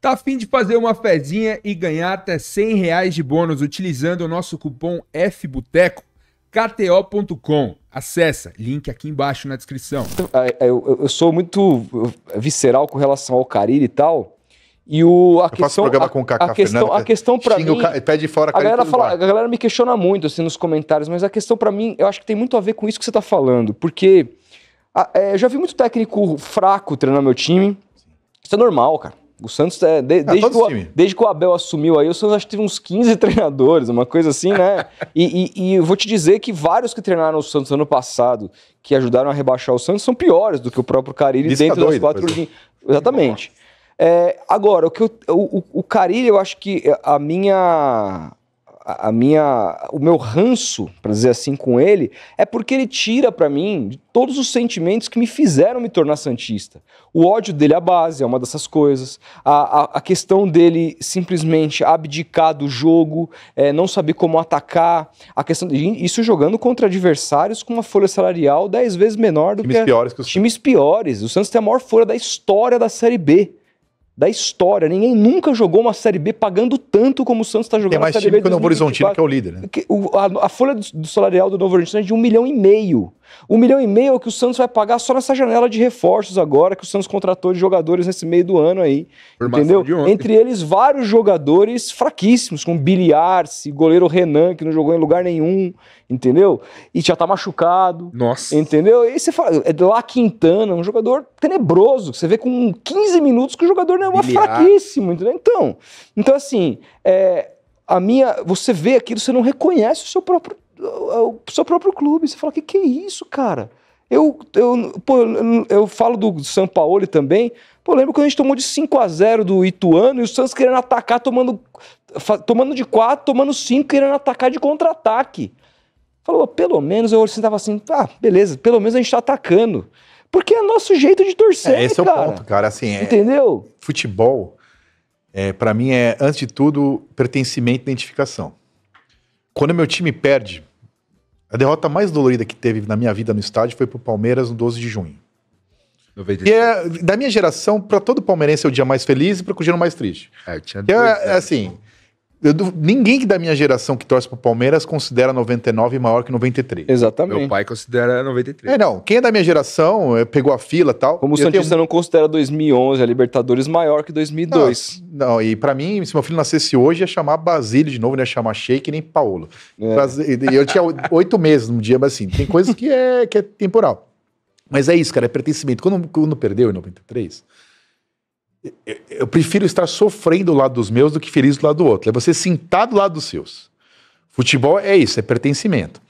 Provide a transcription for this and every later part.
Tá afim de fazer uma fezinha e ganhar até 100 reais de bônus utilizando o nosso cupom FBUTECO? KTO.com. Acessa, link aqui embaixo na descrição. Ah, é, eu, eu, sou muito visceral com relação ao Cariri e tal. E o, a eu questão, programa a, com o Cacá, a questão, Fernando, a questão pra mim. Ca... pede fora a, a galera fala, A galera me questiona muito assim, nos comentários, mas a questão para mim, eu acho que tem muito a ver com isso que você tá falando. Porque a, ah, é, eu já vi muito técnico fraco treinar meu time. Isso é normal, cara. O Santos, é, de, desde, que o, desde, que o, Abel assumiu aí, o Santos acho que teve uns 15 treinadores, uma coisa assim, né? e, e, e, eu vou te dizer que vários que treinaram o Santos ano passado, que ajudaram a rebaixar o Santos, são piores do que o próprio Carilli Isso tá dentro tá doido, das quatro é. linhas. Exatamente. É, agora, o que eu, o, o, o Carilli, eu acho que a minha a, minha, o meu ranço, para dizer assim, com ele, é porque ele tira para mim todos os sentimentos que me fizeram me tornar santista. O ódio dele à base é uma dessas coisas. A, a, a questão dele simplesmente abdicar do jogo, é, não saber como atacar. A questão isso jogando contra adversários com uma folha salarial 10 vezes menor do times que, piores que os times piores. O Santos tem a maior folha da história da Série B da história. Ninguém nunca jogou uma Série B pagando tanto como o Santos está jogando. Tem mais time B que o Novo Horizonte, que é o líder. Né? a, a, folha do, salarial do Novo Horizonte é de um milhão e meio. Um milhão e meio é o que o Santos vai pagar só nessa janela de reforços agora, que o Santos contratou de jogadores nesse meio do ano aí. Formação entendeu? Entre eles, vários jogadores fraquíssimos, como Biliarce, goleiro Renan, que não jogou em lugar nenhum entendeu? E já tá machucado. Nossa. Entendeu? E você fala, é lá Quintana, um jogador tenebroso. Você vê com 15 minutos que o jogador é fraquíssimo, entendeu? Então, então assim, é, a minha, você vê aquilo, você não reconhece o seu próprio, o, seu próprio clube. Você fala, que que é isso, cara? Eu, eu, pô, eu, eu falo do São Paulo também. Pô, lembro quando a gente tomou de 5 a 0 do Ituano e o Santos querendo atacar, tomando, tomando de 4, tomando 5, querendo atacar de contra-ataque. Falou, pelo menos eu sentava assim, ah, beleza, pelo menos a gente tá atacando. Porque é nosso jeito de torcer, é, esse cara. é o ponto, cara. Assim, é, Entendeu? Futebol, é, para mim, é, antes de tudo, pertencimento e identificação. Quando meu time perde, a derrota mais dolorida que teve na minha vida no estádio foi pro Palmeiras no 12 de junho. 96. E é, da minha geração, para todo palmeirense é o dia mais feliz e para o mais triste. É, eu tinha é, dois, né? é, né? assim, eu, ninguém da minha geração que torce pro Palmeiras considera 99 maior que 93. Exatamente. Meu pai considera 93. É, não. Quem é da minha geração eh, pegou a fila tal. Como o Santista tenho... não considera 2011, a Libertadores, maior que 2002. Não, não e para mim, se meu filho nascesse hoje, ia chamar Basílio de novo, não né? ia chamar Sheik nem Paulo. É. eu tinha oito meses num dia, mas assim, tem coisas que é, que é temporal. Mas é isso, cara, é pertencimento. Quando, quando perdeu em 93, eu prefiro estar sofrendo do lado dos meus do que feliz do lado do outro. É você sentar do lado dos seus. Futebol é isso, é pertencimento.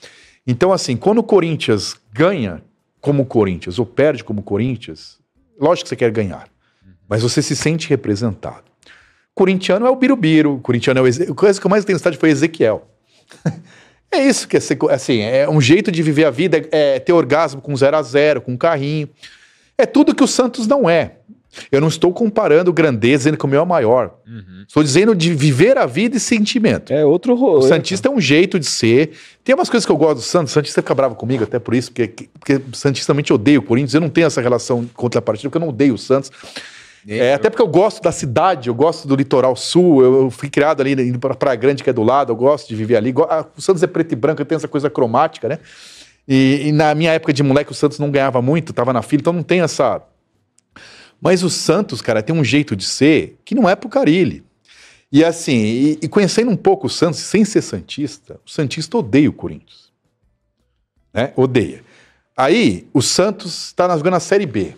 Então, assim, quando o Corinthians ganha como Corinthians ou perde como Corinthians, lógico que você quer ganhar, mas você se sente representado. O corintiano é o birubiru, o corintiano é o. Eze... A coisa que eu mais tenho no estádio foi Ezequiel. é isso que é, ser, assim, é um jeito de viver a vida, é, é ter orgasmo com 0 a 0 com um carrinho. É tudo que o Santos não é. Eu não estou comparando grandeza, dizendo que o meu é maior. Uhum. Estou dizendo de viver a vida e sentimento. É outro rolê. O Santista é um jeito de ser. Tem umas coisas que eu gosto do Santos. O Santista fica bravo comigo até por isso, porque, porque Santista também odeia o Corinthians. Eu não tenho essa relação contra a partida, porque eu não odeio o Santos. É, até porque eu gosto da cidade, eu gosto do litoral sul, eu, fui criado ali indo para Praia Grande, que é do lado, eu gosto de viver ali. Ah, o Santos é preto e branco, tem essa coisa cromática, né? E, e, na minha época de moleque, o Santos não ganhava muito, estava na fila, então não tem essa mas o Santos, cara, tem um jeito de ser que não é pro Carilli. E assim, e, e conhecendo um pouco o Santos, sem ser Santista, o Santista odeia o Corinthians. Né? Odeia. Aí, o Santos está jogando a Série B.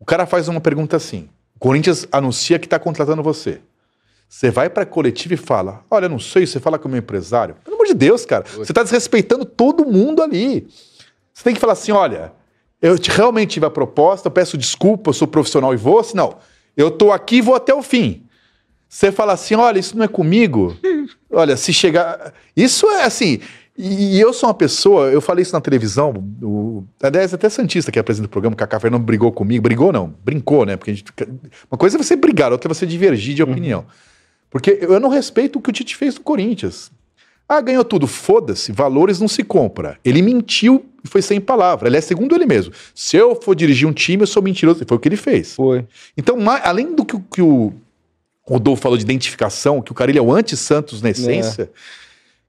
O cara faz uma pergunta assim: o Corinthians anuncia que está contratando você. Você vai para coletiva e fala: Olha, não sei, você fala com o meu empresário. Pelo amor de Deus, cara, você está desrespeitando todo mundo ali. Você tem que falar assim: Olha, eu realmente tive a proposta, eu peço desculpa, eu sou profissional e vou, Se não, eu estou aqui e vou até o fim. Você fala assim, olha, isso não é comigo. Olha, se chegar... Isso é assim... E, e eu sou uma pessoa, eu falei isso na televisão, o, aliás, é até Santista que apresenta o programa, o Cacá Fernando brigou comigo, brigou não, brincou, né? Porque gente, uma coisa é você brigar, outra é você divergir de uhum. opinião. Uhum. Porque eu não respeito o que o Tite fez no Corinthians. Ah, ganhou tudo. Foda-se, valores não se compra. Ele mentiu e foi sem palavra. É segundo ele mesmo, se eu for dirigir um time, eu sou mentiroso. Foi o que ele fez. Foi. Então, além do que, que o Rodolfo falou de identificação, que o Carilho é o anti-Santos na essência, é.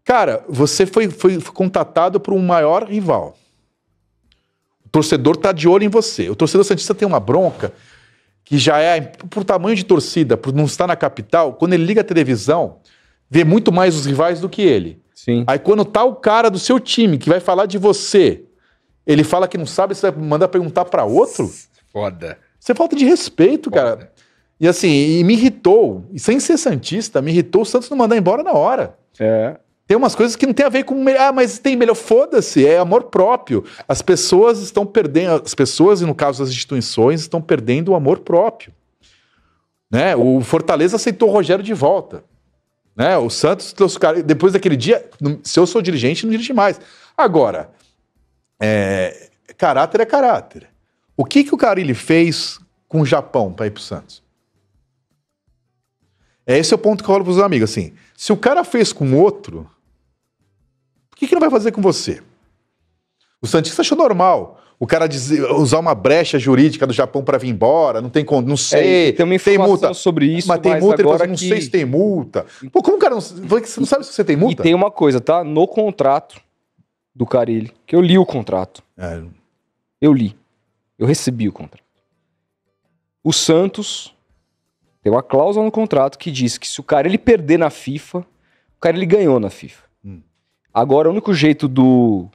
cara, você foi, foi, foi contatado por um maior rival. O torcedor tá de olho em você. O torcedor santista tem uma bronca que já é, por tamanho de torcida, por não estar na capital, quando ele liga a televisão vê muito mais os rivais do que ele. Sim. Aí quando tá o cara do seu time que vai falar de você, ele fala que não sabe, você vai mandar perguntar para outro? Foda. Isso é falta de respeito, Foda. cara. E assim, e me irritou, e sem ser santista, me irritou o Santos não mandar embora na hora. É. Tem umas coisas que não tem a ver com ah, mas tem melhor, foda-se, é amor próprio. As pessoas estão perdendo, as pessoas e no caso as instituições estão perdendo o amor próprio. Né? O Fortaleza aceitou o Rogério de volta. Né? O Santos trouxe cara. Depois daquele dia, se eu sou dirigente, não dirige mais. Agora, é, caráter é caráter. O que, que o Carilli fez com o Japão para ir para o Santos? É esse é o ponto que eu falo para os amigos. Assim, se o cara fez com outro, por que, que não vai fazer com você? O Santista achou normal o cara usar uma brecha jurídica do Japão para vir embora, não tem como, não é, sei. É, tem uma tem multa sobre isso, mas tem mas multa, agora ele fala, assim, não sei se tem multa. Pô, como o cara não, você não sabe se você tem multa? E tem uma coisa, tá? No contrato do Carilli, que eu li o contrato. É. Eu li. Eu recebi o contrato. O Santos tem uma cláusula no contrato que diz que se o cara ele perder na FIFA, o cara ele ganhou na FIFA. Hum. Agora o único jeito do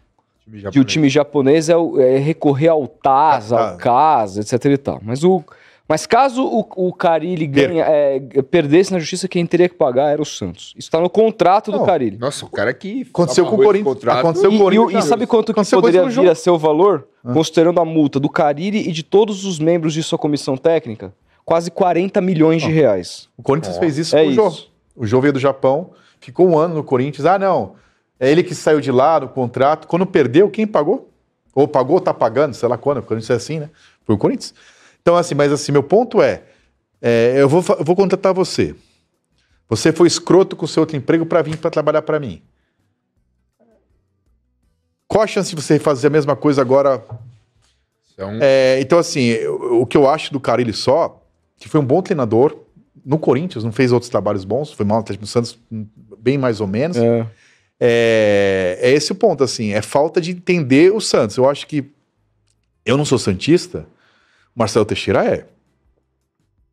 time o time japonês é, é recorrer ao Taz, é, ao tá. Kaz, etc e tal. Mas o mas caso o, o Carilli ganha, é, perdesse na justiça, quem teria que pagar era o Santos. Isso está no contrato do Carilli. Nossa, o cara que. Aconteceu com o Corinthians. aconteceu com o Corinthians. E, e sabe quanto que poderia vir a ser o valor? Ah. Considerando a multa do Carilli e de todos os membros de sua comissão técnica? Quase 40 milhões de ah. reais. O Corinthians fez isso é com o Jô. O Jô veio do Japão, ficou um ano no Corinthians. Ah, não é ele que saiu de lá no contrato. Quando perdeu, quem pagou? Ou pagou ou tá pagando, sei lá quando, Quando isso é assim, né? Foi o Corinthians. Então, assim, mas assim, meu ponto é, é eu, vou, eu vou contratar você. Você foi escroto com o seu outro emprego para vir para trabalhar para mim. Qual a chance de você fazer a mesma coisa agora? Então, é, então assim, o que eu acho do Carilli só, que foi um bom treinador no Corinthians, não fez outros trabalhos bons, foi mal no Santos, bem mais ou menos. É. É, é esse o ponto, assim. É falta de entender o Santos. Eu acho que. Eu não sou Santista, Marcelo Teixeira é.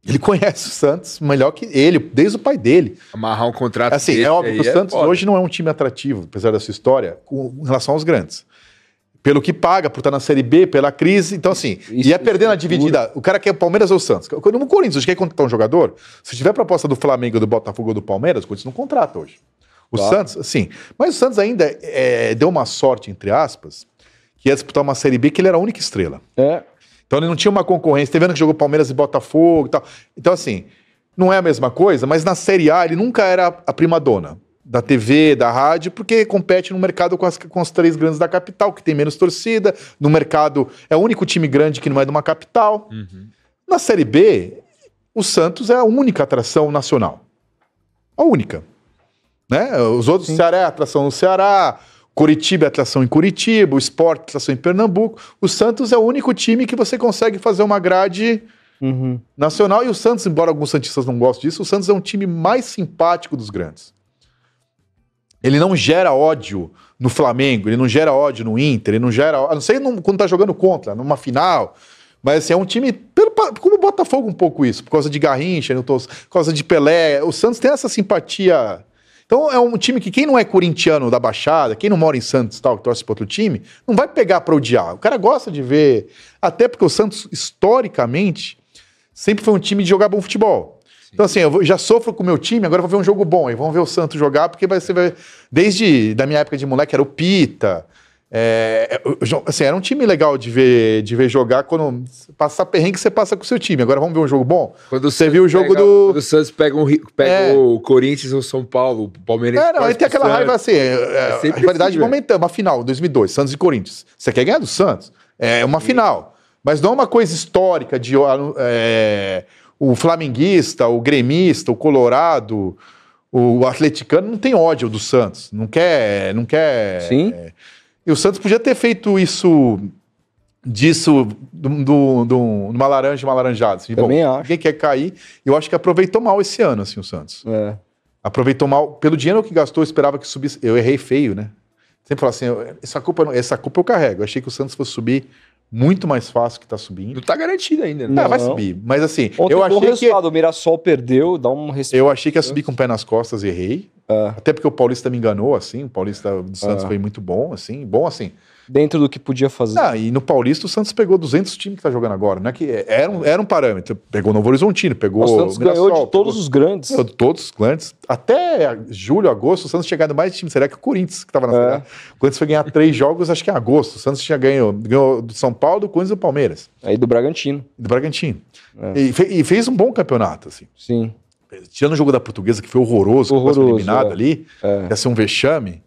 Ele conhece o Santos melhor que ele, desde o pai dele. Amarrar um contrato Assim, é óbvio que o é Santos é hoje não é um time atrativo, apesar da sua história, com, relação aos grandes. Pelo que paga, por estar na Série B, pela crise. Então, assim, é isso, ia perdendo a é dividida. O cara quer o Palmeiras ou o Santos. No Corinthians, hoje quer contratar um jogador. Se tiver proposta do Flamengo, do Botafogo ou do Palmeiras, o Corinthians não contrata hoje. O Santos, sim. Mas o Santos ainda é, deu uma sorte, entre aspas, que ia disputar uma Série B que ele era a única estrela. É. Então ele não tinha uma concorrência. Teve ano que jogou Palmeiras e Botafogo e tal. Então, assim, não é a mesma coisa, mas na Série A ele nunca era a prima dona da TV, da rádio, porque compete no mercado com as, com as três grandes da capital, que tem menos torcida. No mercado, é o único time grande que não é de uma capital. Uhum. Na Série B, o Santos é a única atração nacional. A única. Né? Os outros, Sim. Ceará é atração no Ceará, Curitiba é atração em Curitiba, o Sport é atração em Pernambuco. O Santos é o único time que você consegue fazer uma grade uhum. nacional. E o Santos, embora alguns Santistas não gostem disso, o Santos é um time mais simpático dos grandes. Ele não gera ódio no Flamengo, ele não gera ódio no Inter, ele não gera. A não sei quando tá jogando contra, numa final. Mas assim, é um time, pelo, como o Botafogo um pouco isso, por causa de Garrincha, por causa de Pelé. O Santos tem essa simpatia então é um time que quem não é corintiano da Baixada, quem não mora em Santos tal, que torce para outro time, não vai pegar para odiar. O cara gosta de ver. Até porque o Santos, historicamente, sempre foi um time de jogar bom futebol. Sim. Então, assim, eu já sofro com o meu time, agora vou ver um jogo bom. e vamos ver o Santos jogar, porque vai ser. Desde da minha época de moleque, era o Pita. É, assim, era um time legal de ver, de ver jogar quando passar perrengue você passa com o seu time. Agora vamos ver um jogo bom? Quando você viu o jogo pega, do. Quando o Santos pega, um, pega é... o Corinthians ou São Paulo, o Palmeiras. É, não, tem aquela raiva assim. É, é, é rivalidade assim, momentânea, uma final, 2002, Santos e Corinthians. Você quer ganhar do Santos? É uma Sim. final. Mas não é uma coisa histórica de ah, é, o flamenguista, o gremista, o colorado, o atleticano não tem ódio do Santos. Não quer. Não quer Sim. É, e o Santos podia ter feito isso disso do, do, do, uma laranja uma laranjada. Assim, Também bom, acho. Ninguém quer cair. Eu acho que aproveitou mal esse ano, assim, o Santos. É. Aproveitou mal. Pelo dinheiro que gastou, eu esperava que subisse. Eu errei feio, né? Sempre falo assim, essa culpa, essa culpa eu carrego. Eu achei que o Santos fosse subir muito mais fácil que tá subindo. Não tá garantido ainda, né? Tá, Não, vai subir. Mas assim, Ontem eu achei resultado, que... o Mirassol perdeu, dá um respeito. Eu achei que ia subir com o pé nas costas e errei. Ah. Até porque o Paulista me enganou, assim, o Paulista do Santos ah. foi muito bom, assim, bom assim dentro do que podia fazer. Ah, e no Paulista o Santos pegou 200 times que tá jogando agora, né? Que é, era um, era um parâmetro. Pegou Novo Horizontino, pegou. O Santos Mirassol, ganhou de todos pegou, os grandes. Todos os grandes. Até julho, agosto, o Santos tinha ganhado mais time. Será que o Corinthians, que estava na é. O Corinthians foi ganhar três jogos, acho que em agosto. O Santos tinha ganho, ganhou do São Paulo, do Corinthians e do Palmeiras. Aí do Bragantino. Do Bragantino. É. E, fe, e fez um bom campeonato, assim. Sim tirando o jogo da portuguesa, que foi horroroso, horroroso eliminado é. ali, é. ia ser um vexame,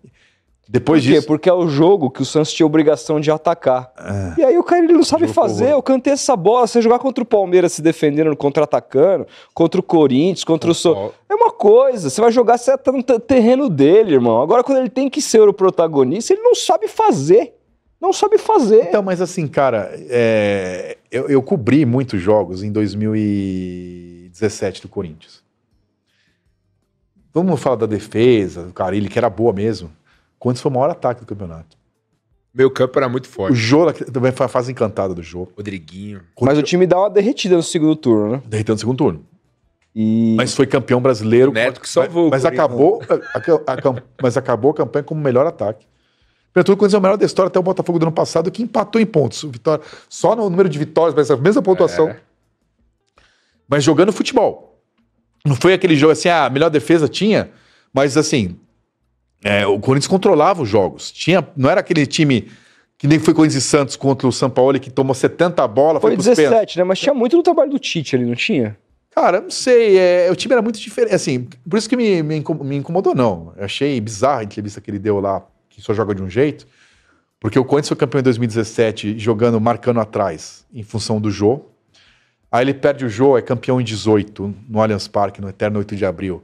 depois Por quê? Disso... Porque é o jogo que o Santos tinha obrigação de atacar. É. E aí o cara ele não sabe jogo fazer. Eu cantei essa bola. Você jogar contra o Palmeiras se defendendo, contra-atacando, contra o Corinthians, contra o, o É uma coisa. Você vai jogar, você tá no terreno dele, irmão. Agora, quando ele tem que ser o protagonista, ele não sabe fazer. Não sabe fazer. Então, mas assim, cara, é... eu, eu cobri muitos jogos em 2017 do Corinthians. Vamos falar da defesa, do cara, ele que era boa mesmo. Quantos foi o maior ataque do campeonato? Meu campo era muito forte. O Jô também foi a fase encantada do Jô. Rodriguinho. Mas o time dá uma derretida no segundo turno, né? Derretida no segundo turno. E... Mas foi campeão brasileiro. O Neto que salvou. Mas, mas acabou, a, a, a, mas acabou a campanha como melhor ataque. Portanto, o Corinthians é o melhor da história até o Botafogo do ano passado, que empatou em pontos. Vitória, só no número de vitórias, mas a mesma pontuação. É. Mas jogando futebol. Não foi aquele jogo assim, ah, a melhor defesa tinha, mas assim, é, o Corinthians controlava os jogos. Tinha, não era aquele time que nem foi Corinthians e Santos contra o São Paulo que tomou 70 bolas. Foi, foi 17, né? Mas tinha muito do trabalho do Tite ali, não tinha? Cara, não sei. É, o time era muito diferente. Assim, por isso que me, me, me incomodou, não. Eu achei bizarra a entrevista que ele deu lá, que só joga de um jeito. Porque o Corinthians foi campeão em 2017 jogando, marcando atrás, em função do Jô. Aí ele perde o Jô, é campeão em 18, no Allianz Parque, no eterno 8 de abril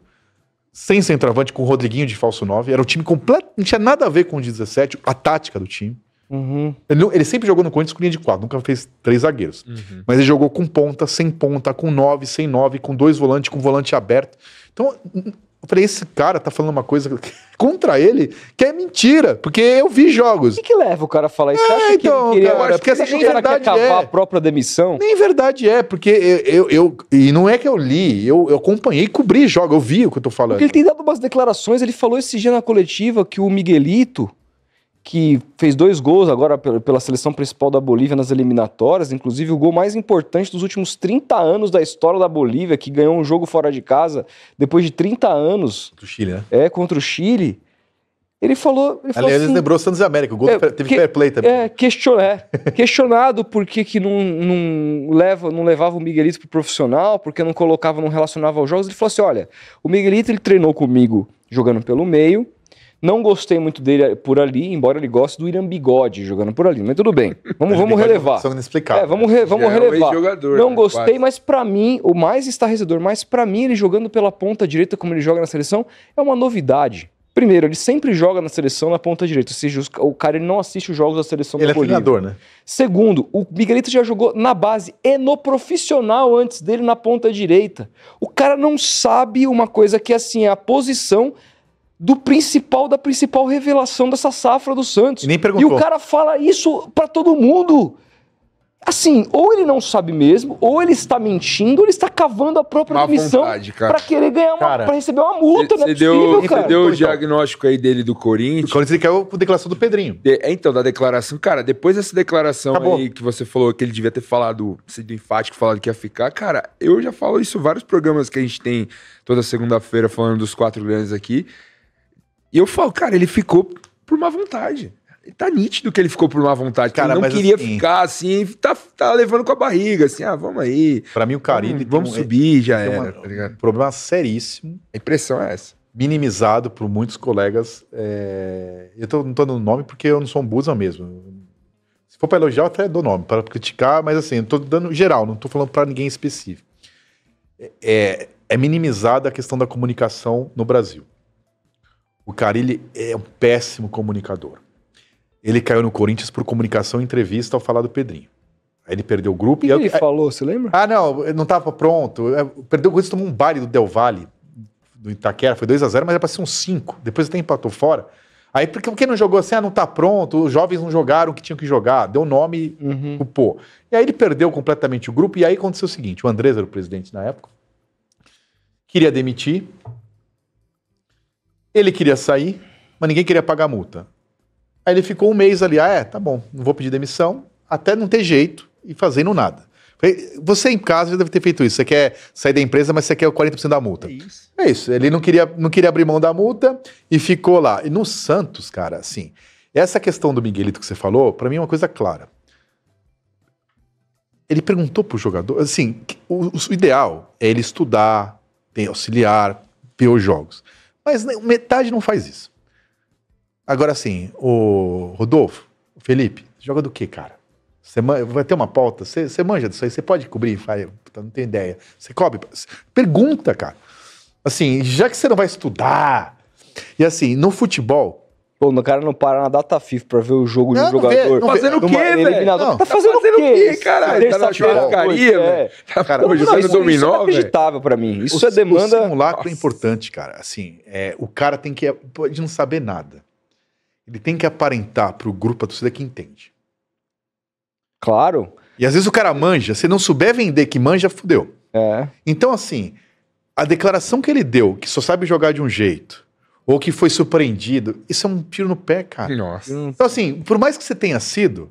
sem centroavante, com o Rodriguinho de falso 9. Era o time completo, não tinha nada a ver com o 17, a tática do time. Uhum. Ele, ele, sempre jogou no Corinthians com linha de 4, nunca fez três zagueiros. Uhum. Mas ele jogou com ponta, sem ponta, com 9, sem 9, com dois volantes, com volante aberto. Então, eu falei, esse cara tá falando uma coisa contra ele que é mentira, porque eu vi jogos. O que, que leva o cara a falar isso? Você é, acha que então, eu acho que essa que verdade quer é. a própria demissão? Nem verdade é, porque eu, eu, eu, E não é que eu li, eu, eu acompanhei, cobri jogos, eu vi o que eu tô falando. Porque ele tem dado umas declarações, ele falou esse dia na coletiva que o Miguelito que fez dois gols agora pela seleção principal da Bolívia nas eliminatórias, inclusive o gol mais importante dos últimos 30 anos da história da Bolívia, que ganhou um jogo fora de casa depois de 30 anos. Contra o Chile, né? É, contra o Chile. Ele falou. Ele falou Aliás, assim, ele lembrou Santos e América, o gol é, teve que, fair play também. É, question, é questionado por que, que não, não, leva, não levava o Miguelito pro profissional, porque não colocava, não relacionava aos jogos. Ele falou assim: olha, o Miguelito ele treinou comigo jogando pelo meio, não gostei muito dele por ali, embora ele goste do Irã Bigode jogando por ali, mas tudo bem. Vamos, vamos é relevar. São inexplicáveis. É, vamos, né? re, vamos relevar. É um não né, gostei, quase. mas para mim, o mais estarrecedor, mas para mim ele jogando pela ponta direita como ele joga na seleção é uma novidade. Primeiro, ele sempre joga na seleção na ponta direita. Ou seja, o cara ele não assiste os jogos da seleção ele é Bolívia. Treinador, né? Segundo, o Miguelito já jogou na base e no profissional antes dele na ponta direita. O cara não sabe uma coisa que assim é a posição do principal, da principal revelação dessa safra do Santos. E nem perguntou. E o cara fala isso para todo mundo. Assim, ou ele não sabe mesmo, ou ele está mentindo, ou ele está cavando a própria Má comissão para querer ganhar uma, para receber uma multa, né? Você é deu, deu o então, então. diagnóstico aí dele do Corinthians. O Corinthians quer a declaração do Pedrinho. De, é, então, da declaração, cara, depois dessa declaração Acabou. aí que você falou que ele devia ter falado, sido enfático, falado que ia ficar, cara, eu já falo isso vários programas que a gente tem toda segunda-feira falando dos quatro grandes aqui. E eu falo, cara, ele ficou por má vontade. Tá nítido que ele ficou por má vontade. Cara, ele não queria assim, ficar assim, tá, tá levando com a barriga, assim, ah, vamos aí. Pra mim, o carinho. Vamos, vamos um, é, subir, já é. tá problema seríssimo. A impressão é essa. Minimizado por muitos colegas. É... Eu tô, não tô dando nome porque eu não sou um busa mesmo. Se for pra elogiar, eu até dou nome. Pra criticar, mas assim, eu tô dando geral, não tô falando pra ninguém específico. É, é, é minimizada a questão da comunicação no Brasil. O Carilli é um péssimo comunicador. Ele caiu no Corinthians por comunicação e entrevista ao falar do Pedrinho. Aí ele perdeu o grupo. E ele eu... É falou, você lembra? Ah, não, não estava pronto. É, perdeu o Corinthians, tomou um baile do Del Valle, do Itaquera, foi 2 a 0 mas era é para ser um 5. Depois até empatou fora. Aí porque quem não jogou assim, ah, não tá pronto, os jovens não jogaram o que tinham que jogar, deu nome e uhum. E aí ele perdeu completamente o grupo, e aí aconteceu o seguinte: o Andrés era o presidente na época, queria demitir, ele queria sair, mas ninguém queria pagar a multa. Aí ele ficou um mês ali, ah, é, tá bom, não vou pedir demissão, até não ter jeito e fazendo nada. Você em casa já deve ter feito isso. Você quer sair da empresa, mas você quer 40% da multa. É isso. É isso. Ele não queria, não queria abrir mão da multa e ficou lá. E no Santos, cara, assim, essa questão do Miguelito que você falou, para mim é uma coisa clara. Ele perguntou pro jogador, assim, o, o ideal é ele estudar, tem auxiliar, ver os jogos. Mas metade não faz isso. Agora assim, o Rodolfo, o Felipe, joga do que, cara? Você vai ter uma pauta? Você, você manja disso aí? Você pode cobrir? Fala, não tenho ideia. Você cobre? Pergunta, cara. Assim, já que você não vai estudar. E assim, no futebol, Pô, o cara não para na data FIFA pra ver o jogo não, de um jogador. Não, fazendo o quê, velho? Tá, tá fazendo o quê, caralho? Tá na churrascaria, é velho. Tá hoje jogando dominó, velho. Isso é, é inacreditável pra mim. Isso é demanda... O simulacro é importante, cara. Assim, é, o cara tem que... Pode não saber nada. Ele tem que aparentar pro grupo, a torcida que entende. Claro. E às vezes o cara manja, se não souber vender que manja, fudeu. É. Então, assim, a declaração que ele deu, que só sabe jogar de um jeito, ou que foi surpreendido, isso é um tiro no pé, cara. Nossa. Então, assim, por mais que você tenha sido,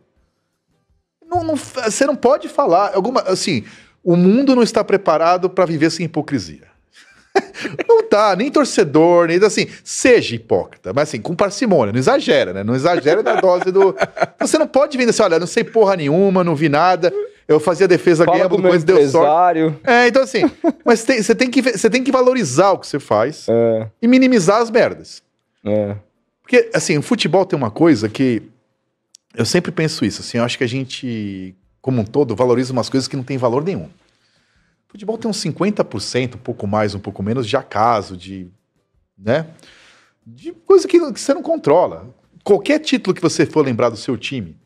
não, não, você não pode falar. Alguma, assim, o mundo não está preparado para viver sem hipocrisia. não tá, nem torcedor, nem assim, seja hipócrita, mas assim, com parcimônia, não exagera, né? Não exagera na dose do. Você não pode vir assim, olha, não sei porra nenhuma, não vi nada. Eu fazia defesa, Fala ganhava, depois deu sorte. É, então assim. mas você tem, tem, que, você tem que valorizar o que você faz é. e minimizar as merdas. É. Porque, assim, o futebol tem uma coisa que. Eu sempre penso isso, assim. Eu acho que a gente, como um todo, valoriza umas coisas que não tem valor nenhum. O futebol tem uns 50%, um pouco mais, um pouco menos, de acaso, de. né? De coisa que, que você não controla. Qualquer título que você for lembrar do seu time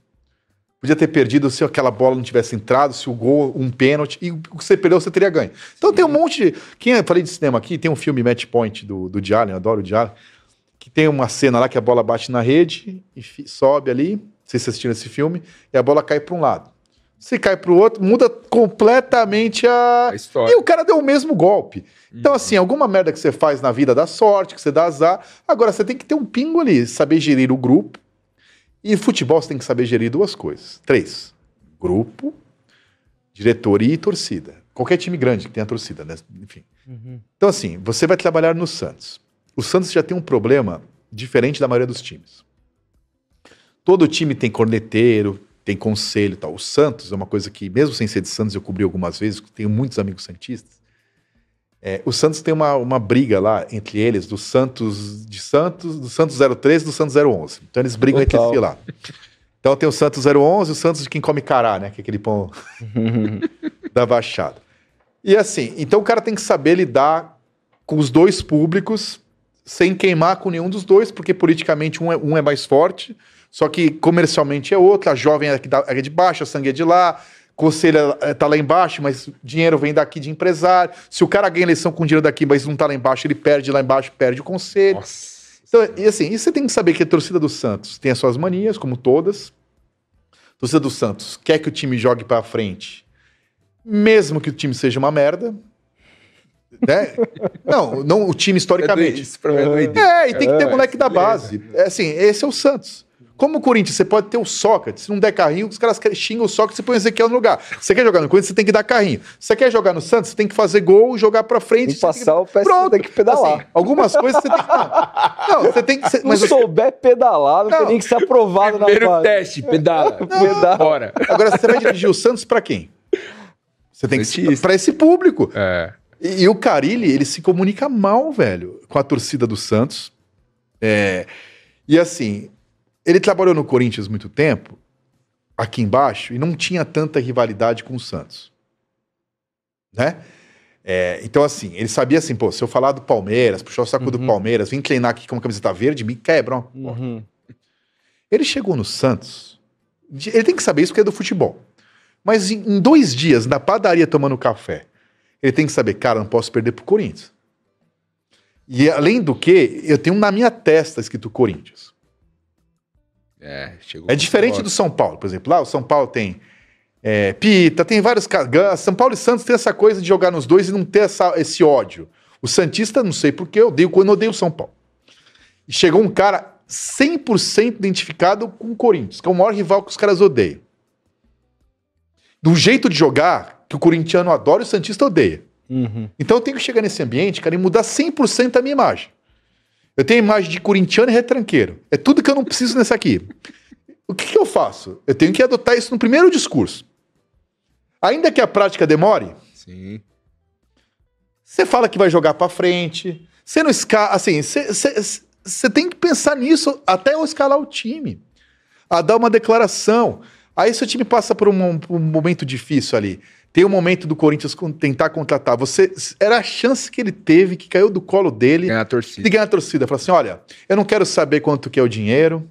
Podia ter perdido se aquela bola não tivesse entrado, se o gol, um pênalti, e o que você perdeu, você teria ganho. Então Sim. tem um monte de. Quem eu é, falei de cinema aqui, tem um filme Match Point do, do Diário, eu adoro o Diário, que tem uma cena lá que a bola bate na rede e fi, sobe ali. Não sei se assistiram esse filme, e a bola cai para um lado. Se cai para o outro, muda completamente a... a... história. E o cara deu o mesmo golpe. Então, uhum. Então, assim, alguma merda que você faz na vida dá sorte, que você dá azar. Agora, você tem que ter um pingo ali, saber gerir o grupo, e futebol você tem que saber gerir duas coisas. Três: grupo, diretoria e torcida. Qualquer time grande que tenha torcida, né? Enfim. Uhum. Então, assim, você vai trabalhar no Santos. O Santos já tem um problema diferente da maioria dos times. Todo time tem corneteiro, tem conselho e tal. O Santos é uma coisa que, mesmo sem ser de Santos, eu cobri algumas vezes, tenho muitos amigos santistas é, o Santos tem uma, uma briga lá entre eles, do Santos de Santos, do Santos 03 e do Santos 011. Então eles brigam Total. entre si lá. Então tem o Santos 011 e o Santos de quem come cará, né? Que é aquele pão da Baixada. E assim, então o cara tem que saber lidar com os dois públicos sem queimar com nenhum dos dois, porque politicamente um é, um é mais forte, só que comercialmente é outro, a jovem é, da, é de baixo, a sangue é de lá, Conselho está eh, lá embaixo, mas dinheiro vem daqui de empresário. Se o cara ganha eleição com dinheiro daqui, mas não está lá embaixo, ele perde lá embaixo, perde o conselho. Nossa. Então, e assim, e você tem que saber que a torcida do Santos tem as suas manias, como todas. A torcida do Santos quer que o time jogue para frente, mesmo que o time seja uma merda. Né? não, não o time é historicamente. É, é, é, e tem que ter é, moleque da base. É, assim, esse é o Santos. Como o Corinthians, você pode ter o Sócrates, se não der carrinho, os caras xingam o Sócrates e põem o Ezequiel no lugar. Você quer jogar no Corinthians, você tem que dar carrinho. Você quer jogar no Santos, você tem que fazer gol, jogar pra frente. E passar que... o pé, você tem que pedalar. Assim, algumas coisas você tem que... Não, você tem que... Mas se souber pedalar, não, não tem nem que ser aprovado Primeiro na Primeiro teste, pedala. Pedala. Bora. Agora, você vai dirigir o Santos pra quem? Você tem que... Pra esse público. É. E, e, o Carilli, ele se comunica mal, velho, com a torcida do Santos. É... E assim, ele trabalhou no Corinthians muito tempo, aqui embaixo, e não tinha tanta rivalidade com o Santos. Né? É, então, assim, ele sabia assim, pô, se eu falar do Palmeiras, puxar o saco uhum. do Palmeiras, vim treinar aqui com uma camiseta verde, me quebram. Uhum. Ele chegou no Santos, ele tem que saber isso porque é do futebol. Mas em, dois dias, na padaria tomando café, ele tem que saber, cara, não posso perder pro Corinthians. E além do que, eu tenho na minha testa escrito Corinthians. É, chegou é diferente do São Paulo, por exemplo. Lá o São Paulo tem é, Pita, tem vários. São Paulo e Santos tem essa coisa de jogar nos dois e não ter essa, esse ódio. O Santista, não sei porquê, eu odeio quando odeio o São Paulo. E chegou um cara 100% identificado com o Corinthians, que é o maior rival que os caras odeiam. Do jeito de jogar que o corintiano adora e o Santista odeia. Uhum. Então eu tenho que chegar nesse ambiente, cara, e mudar 100% a minha imagem. Eu tenho a imagem de corintiano e retranqueiro. É tudo que eu não preciso nessa aqui. O que, que eu faço? Eu tenho que adotar isso no primeiro discurso. Ainda que a prática demore, Sim. Você fala que vai jogar para frente. Você não escala. Assim, você tem que pensar nisso até eu escalar o time. A dar uma declaração. Aí seu time passa por um, um momento difícil ali. Tem o um momento do Corinthians tentar contratar. Você era a chance que ele teve que caiu do colo dele ganhar a torcida. de ganhar a torcida. Falar assim, olha, eu não quero saber quanto que é o dinheiro.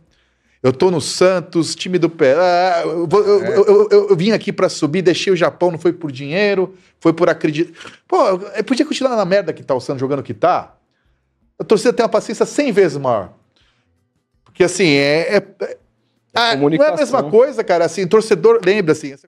Eu tô no Santos, time do pé. Ah, é. eu, eu, eu, eu, vim aqui para subir, deixei o Japão, não foi por dinheiro, foi por acreditar. Pô, podia continuar na merda que tá o Santos jogando que tá. A torcida tem uma paciência 100 vezes maior. Porque assim, é, é, é ah, não é a mesma coisa, cara. Assim, torcedor, lembra assim,